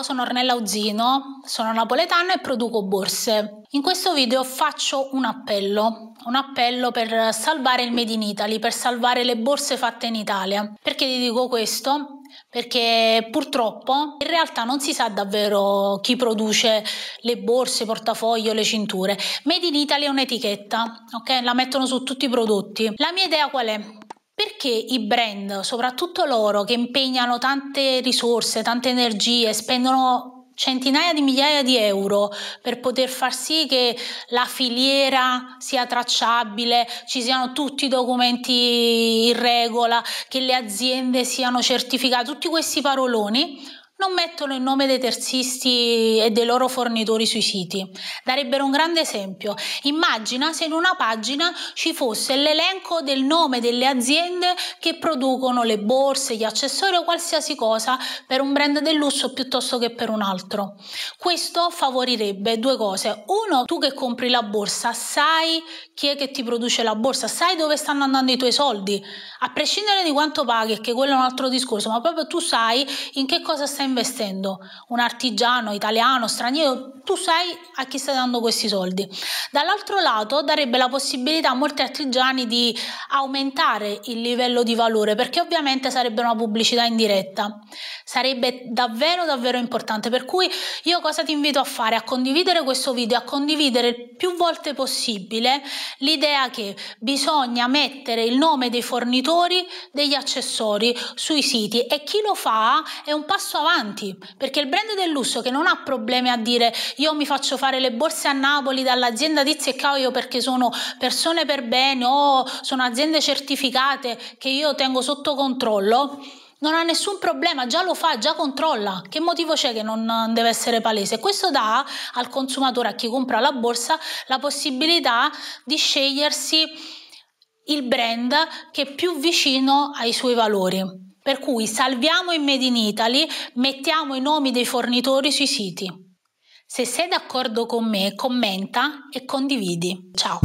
Ciao, sono Ornella Uzzino, sono napoletana e produco borse. In questo video faccio un appello, un appello per salvare il Made in Italy, per salvare le borse fatte in Italia. Perché ti dico questo? perché purtroppo in realtà non si sa davvero chi produce le borse, i portafoglio, le cinture. Made in Italy è un'etichetta, ok? La mettono su tutti i prodotti. La mia idea qual è? Perché i brand, soprattutto loro che impegnano tante risorse, tante energie, spendono centinaia di migliaia di euro per poter far sì che la filiera sia tracciabile, ci siano tutti i documenti in regola, che le aziende siano certificate, tutti questi paroloni, non mettono il nome dei terzisti e dei loro fornitori sui siti. Darebbero un grande esempio. Immagina se in una pagina ci fosse l'elenco del nome delle aziende che producono le borse, gli accessori o qualsiasi cosa per un brand del lusso piuttosto che per un altro. Questo favorirebbe due cose. Uno, tu che compri la borsa sai chi è che ti produce la borsa, sai dove stanno andando i tuoi soldi, a prescindere di quanto paghi, che quello è un altro discorso, ma proprio tu sai in che cosa stai investendo? Un artigiano italiano, straniero, tu sai a chi stai dando questi soldi. Dall'altro lato darebbe la possibilità a molti artigiani di aumentare il livello di valore perché ovviamente sarebbe una pubblicità indiretta. Sarebbe davvero davvero importante, per cui io cosa ti invito a fare? A condividere questo video, a condividere il più volte possibile l'idea che bisogna mettere il nome dei fornitori degli accessori sui siti e chi lo fa è un passo avanti importanti, perché il brand del lusso che non ha problemi a dire io mi faccio fare le borse a Napoli dall'azienda Tizio e Caio perché sono persone per bene o sono aziende certificate che io tengo sotto controllo, non ha nessun problema, già lo fa, già controlla. Che motivo c'è che non deve essere palese? Questo dà al consumatore, a chi compra la borsa, la possibilità di scegliersi il brand che è più vicino ai suoi valori. Per cui salviamo il Made in Italy, mettiamo i nomi dei fornitori sui siti. Se sei d'accordo con me, commenta e condividi. Ciao!